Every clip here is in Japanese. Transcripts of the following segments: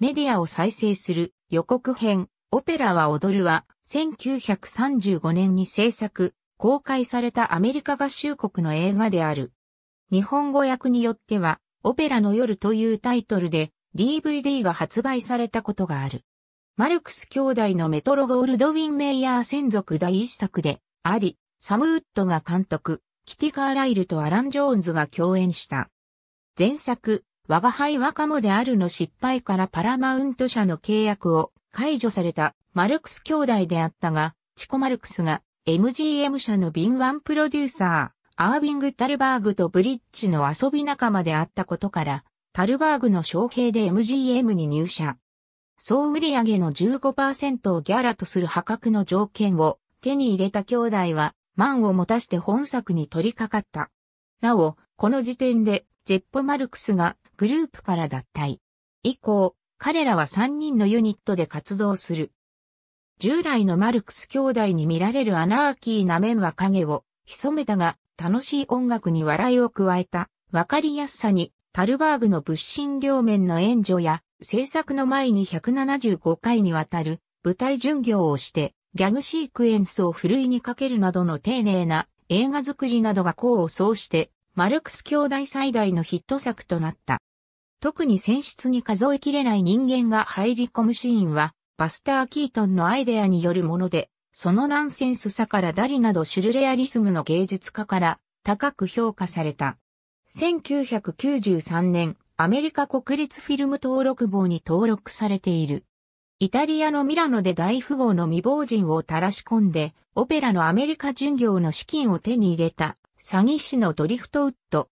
メディアを再生する予告編、オペラは踊るは、1935年に制作、公開されたアメリカ合衆国の映画である。日本語訳によっては、オペラの夜というタイトルで DVD が発売されたことがある。マルクス兄弟のメトロゴールドウィン・メイヤー専属第一作で、あり、サムウッドが監督、キティ・カーライルとアラン・ジョーンズが共演した。前作、我が輩若者であるの失敗からパラマウント社の契約を解除されたマルクス兄弟であったが、チコ・マルクスが MGM 社の敏腕プロデューサー、アービング・タルバーグとブリッジの遊び仲間であったことから、タルバーグの招聘で MGM に入社。総売上の15%をギャラとする破格の条件を手に入れた兄弟は、満を持たして本作に取り掛かった。なお、この時点でゼッポ・マルクスがグループから脱退。以降、彼らは3人のユニットで活動する。従来のマルクス兄弟に見られるアナーキーな面は影を潜めたが、楽しい音楽に笑いを加えた、わかりやすさに、タルバーグの物心両面の援助や、制作の前に175回にわたる舞台巡業をして、ギャグシークエンスをふるいにかけるなどの丁寧な映画作りなどが功を奏して、マルクス兄弟最大のヒット作となった。特に選出に数えきれない人間が入り込むシーンは、バスター・キートンのアイデアによるもので、そのナンセンスさからダリなどシュルレアリスムの芸術家から高く評価された。1993年、アメリカ国立フィルム登録簿に登録されている。イタリアのミラノで大富豪の未亡人を垂らし込んで、オペラのアメリカ巡業の資金を手に入れた詐欺師のドリフトウッド。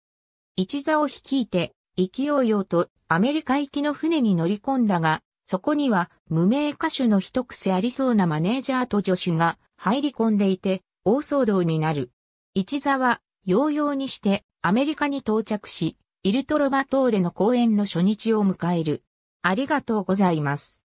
一座を率いて、勢いよとアメリカ行きの船に乗り込んだが、そこには無名歌手の一癖ありそうなマネージャーと助手が入り込んでいて、大騒動になる。一座は、ヨーにしてアメリカに到着し、イルトロバトーレの公演の初日を迎える。ありがとうございます。